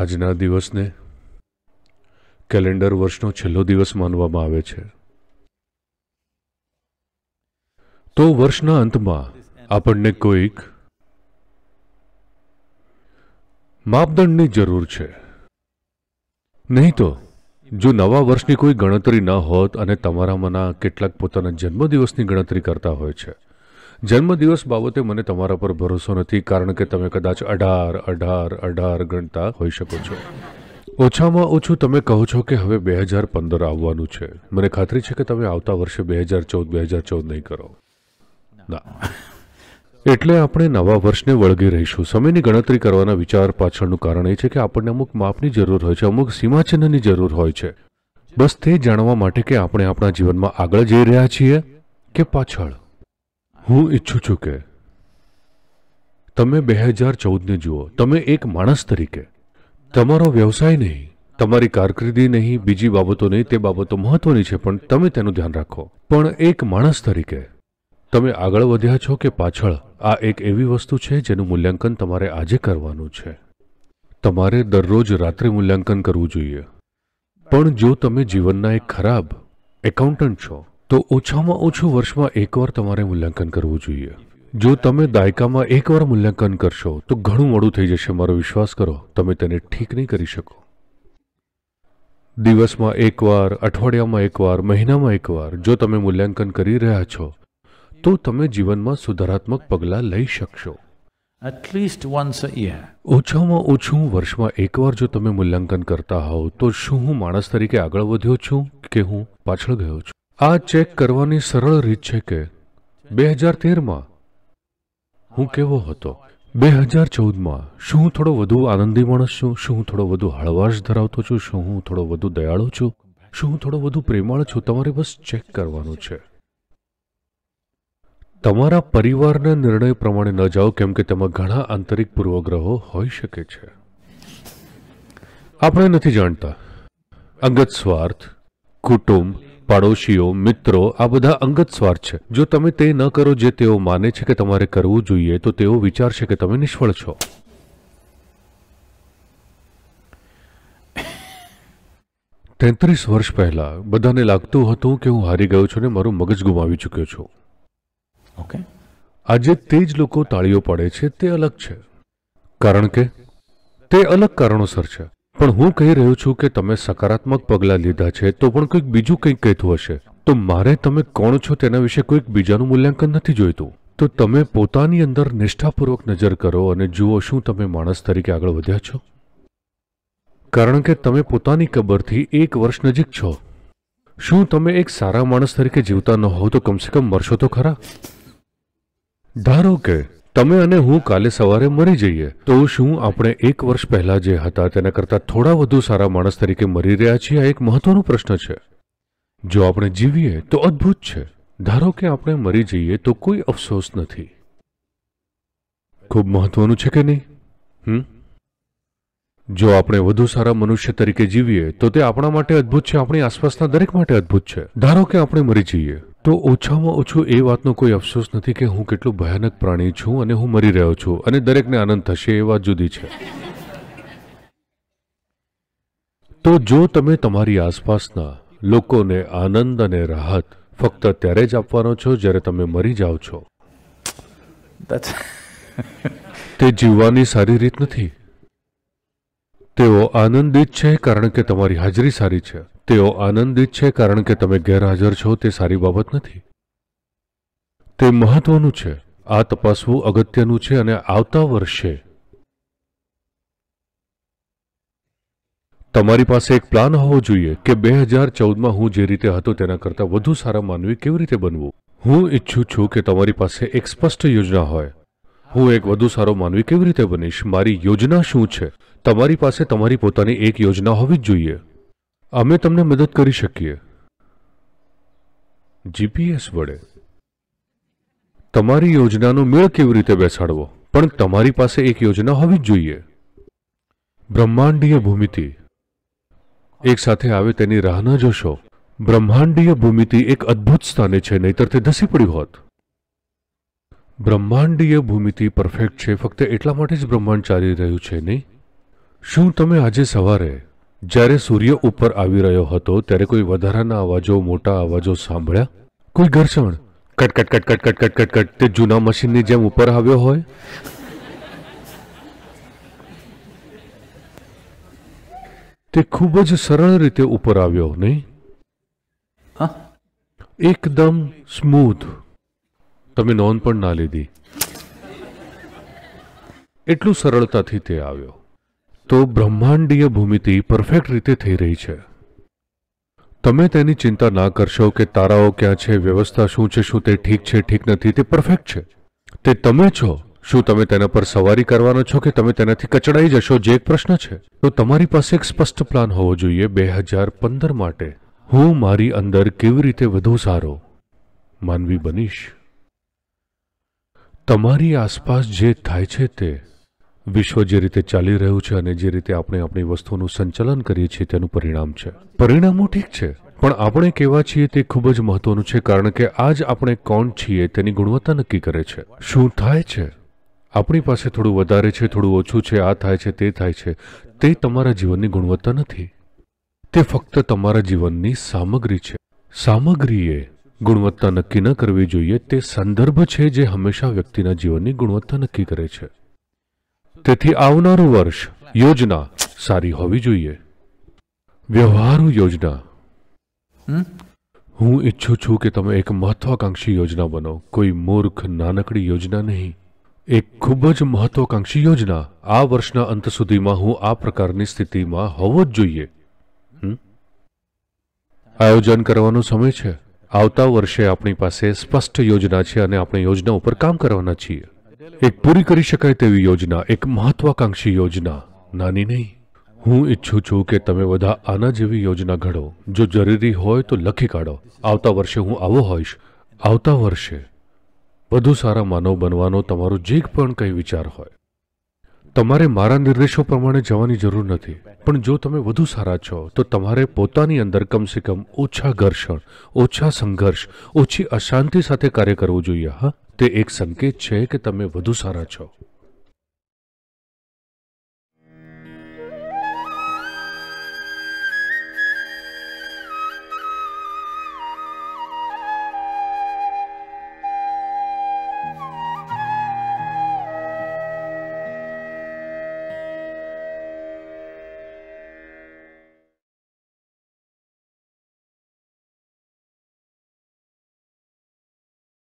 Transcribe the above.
આજના દિવસને કેલેન્ડર વર્ષનો છેલ્લો દિવસ માનવામાં આવે છે તો વર્ષના અંતમાં આપણને કોઈક માપદંડની જરૂર છે નહીં તો જો નવા વર્ષની કોઈ ગણતરી ન હોત અને તમારામાંના કેટલાક પોતાના જન્મદિવસની ગણતરી કરતા હોય છે જન્મદિવસ બાબતે મને તમારા પર ભરોસો નથી કારણ કે તમે કદાચ અઢાર અઢાર અઢાર ગણતા હોઈ શકો છો ઓછામાં ઓછું તમે કહો છો કે હવે બે હજાર પંદર આવવાનું છે મને ખાતરી છે કે તમે આવતા વર્ષે બે હજાર ચૌદ બે હજાર ચૌદ નહીં કરો ના એટલે આપણે નવા વર્ષને વળગી રહીશું સમયની ગણતરી કરવાના વિચાર પાછળનું કારણ એ છે કે આપણને અમુક માપની જરૂર હોય છે અમુક સીમાચિહ્નની જરૂર હોય છે બસ તે જાણવા માટે કે આપણે આપણા જીવનમાં આગળ જઈ રહ્યા છીએ કે પાછળ હું ઈચ્છું છું કે તમે બે હજાર ચૌદને જુઓ તમે એક માણસ તરીકે તમારો વ્યવસાય નહીં તમારી કારકિર્દી નહીં બીજી બાબતો નહીં તે બાબતો મહત્વની છે પણ તમે તેનું ધ્યાન રાખો પણ એક માણસ તરીકે તમે આગળ વધ્યા છો કે પાછળ આ એક એવી વસ્તુ છે જેનું મૂલ્યાંકન તમારે આજે કરવાનું છે તમારે દરરોજ રાત્રે મૂલ્યાંકન કરવું જોઈએ પણ જો તમે જીવનના એક ખરાબ એકાઉન્ટન્ટ છો તો ઓછામાં ઓછું વર્ષમાં એકવાર તમારે મૂલ્યાંકન કરવું જોઈએ જો તમે દાયકામાં એકવાર મૂલ્યાંકન કરશો તો ઘણું મોડું થઈ જશે મારો વિશ્વાસ કરો તમે તેને ઠીક નહીં કરી શકો દિવસમાં એકવાર અઠવાડિયામાં એકવાર મહિનામાં એકવાર જો તમે મૂલ્યાંકન કરી રહ્યા છો તો તમે જીવનમાં સુધારાત્મક પગલાં લઈ શકશો એટલીસ્ટ વન્સ અ ઓછામાં ઓછું વર્ષમાં એકવાર જો તમે મૂલ્યાંકન કરતા હોવ તો શું હું માણસ તરીકે આગળ વધ્યો છું કે હું પાછળ ગયો છું આ ચેક કરવાની સરળ રીત છે કે બે હજાર તેરમાં હું કેવો હતો બે હજાર ચૌદમાં શું હું થોડો વધુ આનંદી માણસ છું શું હું થોડો વધુ હળવાશ ધરાવતો છું શું હું થોડો વધુ દયાળુ છું શું હું થોડો વધુ પ્રેમાળ છું તમારે બસ ચેક કરવાનું છે તમારા પરિવારના નિર્ણય પ્રમાણે ન જાઓ કેમ કે તેમાં ઘણા આંતરિક પૂર્વગ્રહો હોઈ શકે છે આપણે નથી જાણતા અંગત સ્વાર્થ કુટુંબ પાડોશીઓ મિત્રો આ બધા અંગત સ્વાર્થ છે જો તમે તે ન કરો જે તેઓ માને છે કે તમારે કરવું જોઈએ તો તેઓ વિચારશે કે તમે નિષ્ફળ છો તેત્રીસ વર્ષ પહેલાં બધાને લાગતું હતું કે હું હારી ગયો છું ને મારું મગજ ગુમાવી ચૂક્યો છું ઓકે આજે તે જ લોકો તાળીઓ પાડે છે તે અલગ છે કારણ કે તે અલગ કારણોસર છે પણ હું કહી રહ્યો છું કે તમે સકારાત્મક પગલાં લીધા છે તો પણ કંઈક બીજું કંઈક કહેતું હશે તો મારે તમે કોણ છો તેના વિશે કોઈક બીજાનું મૂલ્યાંકન નથી જોઈતું તો તમે પોતાની અંદર નિષ્ઠાપૂર્વક નજર કરો અને જુઓ શું તમે માણસ તરીકે આગળ વધ્યા છો કારણ કે તમે પોતાની કબરથી એક વર્ષ નજીક છો શું તમે એક સારા માણસ તરીકે જીવતા ન હોવ તો કમસે કમ મરશો તો ખરા ધારો કે તમે અને હું કાલે સવારે મરી જઈએ તો શું આપણે એક વર્ષ પહેલા જે હતા તેના કરતાં થોડા વધુ સારા માણસ તરીકે મરી રહ્યા છીએ આ એક મહત્વનો પ્રશ્ન છે જો આપણે જીવીએ તો અદ્ભુત છે ધારો કે આપણે મરી જઈએ તો કોઈ અફસોસ નથી ખૂબ મહત્વનું છે કે નહીં હમ જો આપણે વધુ સારા મનુષ્ય તરીકે જીવીએ તો તે આપણા માટે અદભુત છે આપણી આસપાસના દરેક માટે અદ્ભુત છે ધારો કે આપણે મરી જઈએ તો ઓછામાં ઓછો એ વાતનો કોઈ અફસોસ નથી કે હું કેટલો ભયાનક પ્રાણી છું અને હું મરી રહ્યો છું અને દરેકને આનંદ થશે એ વાત જુદી છે તો જો તમે તમારી આસપાસના લોકોને આનંદ અને રાહત ફક્ત ત્યારે જ આપવાનો છો જ્યારે તમે મરી જાઓ છો તે જીવવાની સારી રીત નથી તેઓ આનંદિત છે કારણ કે તમારી હાજરી સારી છે તેઓ આનંદિત છે કારણ કે તમે ગેરહાજર છો તે સારી બાબત નથી તે મહત્વનું છે આ તપાસવું અગત્યનું છે અને આવતા વર્ષે તમારી પાસે એક પ્લાન હોવો જોઈએ કે બે હજાર ચૌદમાં હું જે રીતે હતો તેના કરતાં વધુ સારા માનવી કેવી રીતે બનવું હું ઈચ્છું છું કે તમારી પાસે એક સ્પષ્ટ યોજના હોય હું એક વધુ સારો માનવી કેવી રીતે બનીશ મારી યોજના શું છે તમારી પાસે તમારી પોતાની એક યોજના હોવી જ જોઈએ અમે તમને મદદ કરી શકીએ જીપીએસ વડે તમારી યોજનાનો મેળ કેવી રીતે બેસાડવો પણ તમારી પાસે એક યોજના હોવી જ જોઈએ બ્રહ્માંડીય ભૂમિતિ એક સાથે આવે તેની રાહ ન જોશો બ્રહ્માંડીય ભૂમિતિ એક અદ્ભુત સ્થાને છે નહીતર તે ધસી પડી હોત બ્રહ્માંડીય ભૂમિતિ પરફેક્ટ છે ફક્ત એટલા માટે જ બ્રહ્માંડ ચાલી રહ્યું છે નહીં શું તમે આજે સવારે જ્યારે સૂર્ય ઉપર આવી રહ્યો હતો ત્યારે કોઈ વધારાના અવાજો મોટા અવાજો સાંભળ્યા કોઈ ઘર્ષણ કટકટ કટકટ કટકટ કટકટ તે જૂના મશીનની જેમ ઉપર આવ્યો હોય તે ખૂબ જ સરળ રીતે ઉપર આવ્યો નહીં એકદમ સ્મૂથ તમે નોંધ પણ ના લીધી એટલું સરળતાથી તે આવ્યો તો બ્રહ્માંડીય ભૂમિતિ પરફેક્ટ રીતે થઈ રહી છે તમે તેની ચિંતા ના કરશો કે તારાઓ ક્યાં છે વ્યવસ્થા શું છે શું તે ઠીક છે ઠીક નથી તે પરફેક્ટ છે તે તમે છો શું તમે તેના પર સવારી કરવાનો છો કે તમે તેનાથી કચડાઈ જશો જે એક પ્રશ્ન છે તો તમારી પાસે એક સ્પષ્ટ પ્લાન હોવો જોઈએ બે હજાર પંદર માટે હું મારી અંદર કેવી રીતે વધુ સારો માનવી બનીશ તમારી આસપાસ જે થાય છે તે વિશ્વ જે રીતે ચાલી રહ્યું છે અને જે રીતે આપણે આપણી વસ્તુનું સંચાલન કરીએ છીએ તેનું પરિણામ છે પરિણામો ઠીક છે પણ આપણે કેવા છીએ તે ખૂબ જ મહત્વનું છે કારણ કે આજ આપણે કોણ છીએ તેની ગુણવત્તા નક્કી કરે છે શું થાય છે આપણી પાસે થોડું વધારે છે થોડું ઓછું છે આ થાય છે તે થાય છે તે તમારા જીવનની ગુણવત્તા નથી તે ફક્ત તમારા જીવનની સામગ્રી છે સામગ્રીએ ગુણવત્તા નક્કી ન કરવી જોઈએ તે સંદર્ભ છે જે હંમેશા વ્યક્તિના જીવનની ગુણવત્તા નક્કી કરે છે તેથી આવનારું વર્ષ યોજના સારી હોવી જોઈએ વ્યવહારુ યોજના હું ઈચ્છું છું કે તમે એક મહત્વાકાંક્ષી યોજના બનો કોઈ મૂર્ખ નાનકડી યોજના નહીં એક ખૂબ જ મહત્વાકાંક્ષી યોજના આ વર્ષના અંત સુધીમાં હું આ પ્રકારની સ્થિતિમાં હોવો જ જોઈએ આયોજન કરવાનો સમય છે આવતા વર્ષે આપણી પાસે સ્પષ્ટ યોજના છે અને આપણે યોજના ઉપર કામ કરવાના છીએ એક પૂરી કરી શકાય તેવી યોજના એક મહત્વાકાંક્ષી યોજના નાની નહીં હું ઈચ્છું છું કે તમે બધા આના જેવી યોજના ઘડો જો જરૂરી હોય તો લખી કાઢો આવતા વર્ષે હું આવો હોઈશ આવતા વર્ષે વધુ સારા માનવ બનવાનો તમારો જે પણ કંઈ વિચાર હોય તમારે મારા નિર્દેશો પ્રમાણે જવાની જરૂર નથી પણ જો તમે વધુ સારા છો તો તમારે પોતાની અંદર કમસે કમ ઓછા ઘર્ષણ ઓછા સંઘર્ષ ઓછી અશાંતિ સાથે કાર્ય કરવું જોઈએ હા તે એક સંકેત છે કે તમે વધુ સારા છો